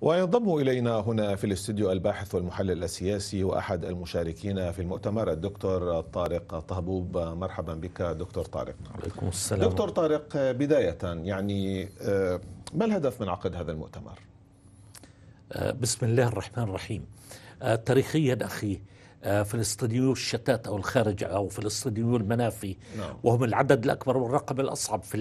وينضم إلينا هنا في الاستديو الباحث والمحلل السياسي وأحد المشاركين في المؤتمر الدكتور طارق طهبوب مرحبا بك دكتور طارق عليكم السلام دكتور طارق بداية يعني آه، ما الهدف من عقد هذا المؤتمر؟ آه، بسم الله الرحمن الرحيم آه، تاريخيا أخي آه، فلسطينيو الشتات او الخارج او فلسطينيو المنافي no. نعم. وهم العدد الاكبر والرقم الاصعب في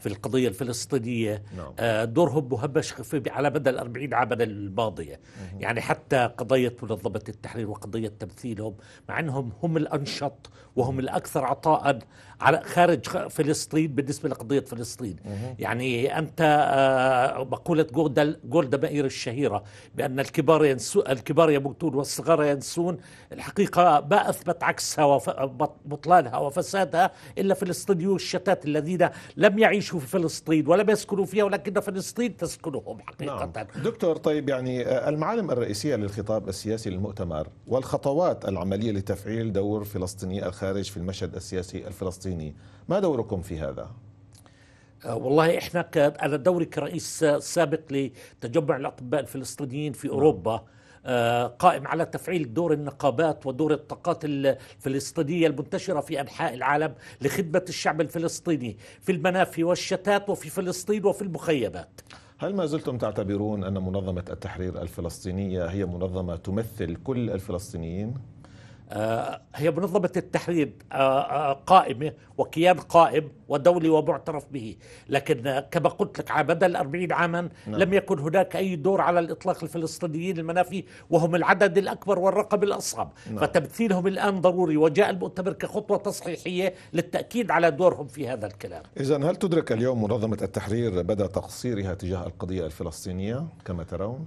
في القضيه الفلسطينيه no. نعم. آه، دورهم مهمش على مدى ال 40 عاما الماضيه mm-hmm. يعني حتى قضيه منظمه التحرير وقضيه تمثيلهم مع انهم هم الانشط وهم الاكثر عطاء على خارج فلسطين بالنسبه لقضيه فلسطين mm-hmm. يعني انت آه، مقوله جولدا جولدا مائير الشهيره بان الكبار ينسو الكبار يموتون والصغار ينسون الحقيقة ما أثبت عكسها وبطلانها وفسادها إلا فلسطينيو الشتات الذين لم يعيشوا في فلسطين ولم يسكنوا فيها ولكن فلسطين تسكنهم حقيقة نعم. دكتور طيب يعني آه، المعالم الرئيسية للخطاب السياسي للمؤتمر والخطوات العملية لتفعيل دور فلسطيني الخارج في المشهد السياسي الفلسطيني ما دوركم في هذا؟ آه، والله احنا انا دوري كرئيس آه، سابق لتجمع الاطباء الفلسطينيين في نعم. اوروبا آه، قائم على تفعيل دور النقابات ودور الطاقات الفلسطينية المنتشرة في أنحاء العالم لخدمة الشعب الفلسطيني في المنافي والشتات وفي فلسطين وفي المخيمات هل ما زلتم تعتبرون أن منظمة التحرير الفلسطينية هي منظمة تمثل كل الفلسطينيين؟ آه، هي منظمة التحرير آه، آه، قائمة وكيان قائم ودولي ومعترف به لكن كما قلت لك بدل الأربعين عاما نعم. لم يكن هناك أي دور على الإطلاق الفلسطينيين المنافي وهم العدد الأكبر والرقم الأصعب نعم. فتمثيلهم الآن ضروري وجاء المؤتمر كخطوة تصحيحية للتأكيد على دورهم في هذا الكلام إذا هل تدرك اليوم منظمة التحرير بدأ تقصيرها تجاه القضية الفلسطينية كما ترون؟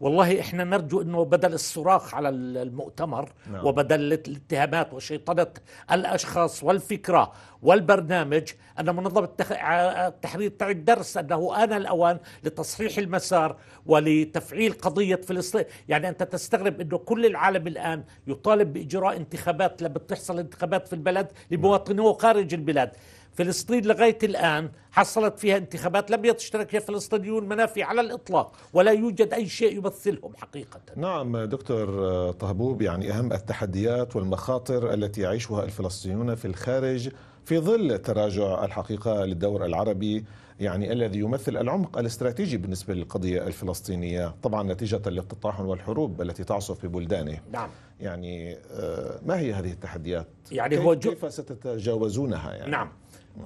والله احنا نرجو انه بدل الصراخ على المؤتمر نعم. وبدل الاتهامات وشيطنه الاشخاص والفكره والبرنامج ان منظمه التحرير تعد درس انه ان الاوان لتصحيح المسار ولتفعيل قضيه فلسطين، يعني انت تستغرب انه كل العالم الان يطالب باجراء انتخابات لما تحصل انتخابات في البلد لمواطنيه خارج البلاد. فلسطين لغاية الآن حصلت فيها انتخابات لم يشترك فيها فلسطينيون منافي على الإطلاق ولا يوجد أي شيء يمثلهم حقيقة نعم دكتور طهبوب يعني أهم التحديات والمخاطر التي يعيشها الفلسطينيون في الخارج في ظل تراجع الحقيقة للدور العربي يعني الذي يمثل العمق الاستراتيجي بالنسبة للقضية الفلسطينية طبعا نتيجة للتطاحن والحروب التي تعصف ببلدانه نعم يعني آه، ما هي هذه التحديات يعني كيف, هو جو... كيف ستتجاوزونها يعني نعم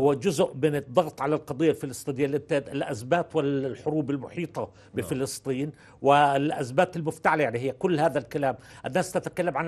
هو جزء من الضغط على القضية الفلسطينية الأزمات والحروب المحيطة بفلسطين والأزمات المفتعلة يعني هي كل هذا الكلام الناس تتكلم عن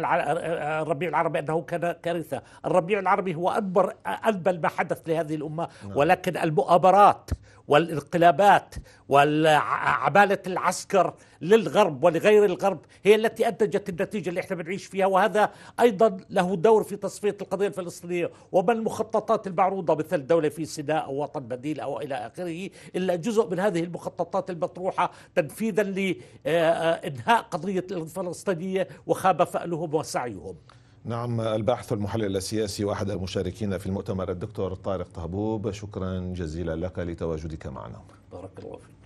الربيع العربي أنه كان كارثة الربيع العربي هو أكبر أذبل ما حدث لهذه الأمة نعم. ولكن المؤامرات والانقلابات وعبالة العسكر للغرب ولغير الغرب هي التي أنتجت النتيجة اللي احنا بنعيش فيها وهذا أيضا له دور في تصفية القضية الفلسطينية وما المخططات المعروضة مثل دولة في سيناء أو وطن بديل أو إلى آخره إلا جزء من هذه المخططات المطروحة تنفيذا لإنهاء قضية الفلسطينية وخاب فألهم وسعيهم نعم الباحث والمحلل السياسي واحد المشاركين في المؤتمر الدكتور طارق طهبوب شكرا جزيلا لك لتواجدك معنا بارك الله فيك